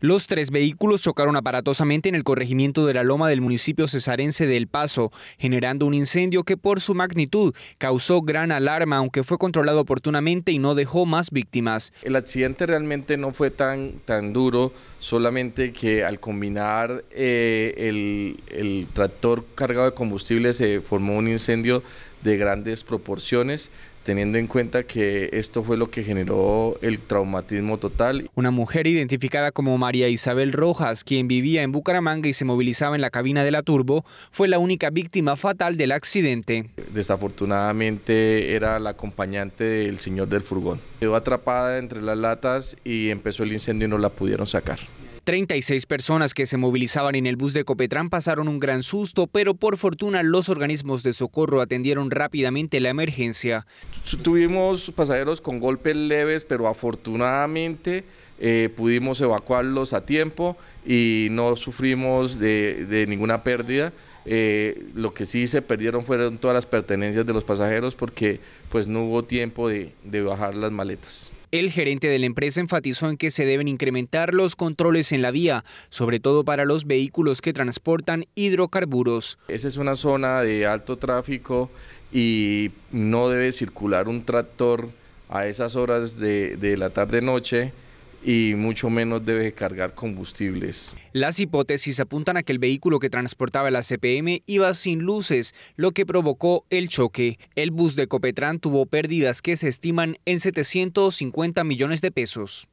Los tres vehículos chocaron aparatosamente en el corregimiento de la Loma del municipio cesarense de El Paso, generando un incendio que por su magnitud causó gran alarma, aunque fue controlado oportunamente y no dejó más víctimas. El accidente realmente no fue tan, tan duro, solamente que al combinar eh, el, el tractor cargado de combustible se formó un incendio de grandes proporciones teniendo en cuenta que esto fue lo que generó el traumatismo total. Una mujer identificada como María Isabel Rojas, quien vivía en Bucaramanga y se movilizaba en la cabina de la Turbo, fue la única víctima fatal del accidente. Desafortunadamente era la acompañante del señor del furgón. Quedó atrapada entre las latas y empezó el incendio y no la pudieron sacar. 36 personas que se movilizaban en el bus de Copetrán pasaron un gran susto, pero por fortuna los organismos de socorro atendieron rápidamente la emergencia. Tuvimos pasajeros con golpes leves, pero afortunadamente eh, pudimos evacuarlos a tiempo y no sufrimos de, ninguna pérdida. Eh, lo que sí se perdieron fueron todas las pertenencias de los pasajeros porque pues no hubo tiempo de, bajar las maletas. El gerente de la empresa enfatizó en que se deben incrementar los controles en la vía, sobre todo para los vehículos que transportan hidrocarburos. Esa es una zona de alto tráfico y no debe circular un tractor a esas horas de la tarde-noche y mucho menos debe cargar combustibles. Las hipótesis apuntan a que el vehículo que transportaba la CPM iba sin luces, lo que provocó el choque. El bus de Copetrán tuvo pérdidas que se estiman en 750 millones de pesos.